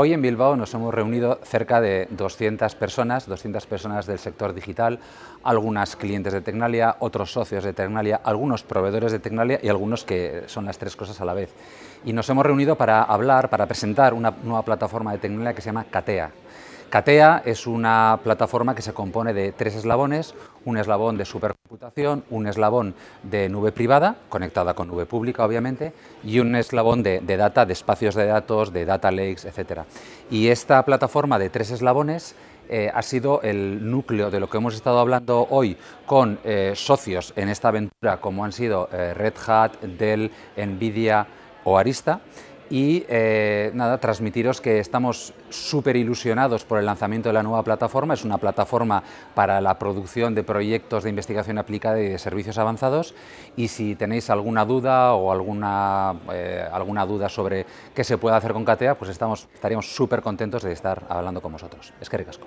Hoy en Bilbao nos hemos reunido cerca de 200 personas, 200 personas del sector digital, algunas clientes de Tecnalia, otros socios de Tecnalia, algunos proveedores de Tecnalia y algunos que son las tres cosas a la vez. Y nos hemos reunido para hablar, para presentar una nueva plataforma de Tecnalia que se llama CATEA. CATEA es una plataforma que se compone de tres eslabones, un eslabón de supercomputación, un eslabón de nube privada, conectada con nube pública obviamente, y un eslabón de, data, de espacios de datos, de data lakes, etc. Y esta plataforma de tres eslabones eh, ha sido el núcleo de lo que hemos estado hablando hoy con eh, socios en esta aventura como han sido eh, Red Hat, Dell, Nvidia o Arista y eh, nada, transmitiros que estamos súper ilusionados por el lanzamiento de la nueva plataforma. Es una plataforma para la producción de proyectos de investigación aplicada y de servicios avanzados. Y si tenéis alguna duda o alguna, eh, alguna duda sobre qué se puede hacer con CATEA, pues estamos, estaríamos súper contentos de estar hablando con vosotros. Es que ricasco.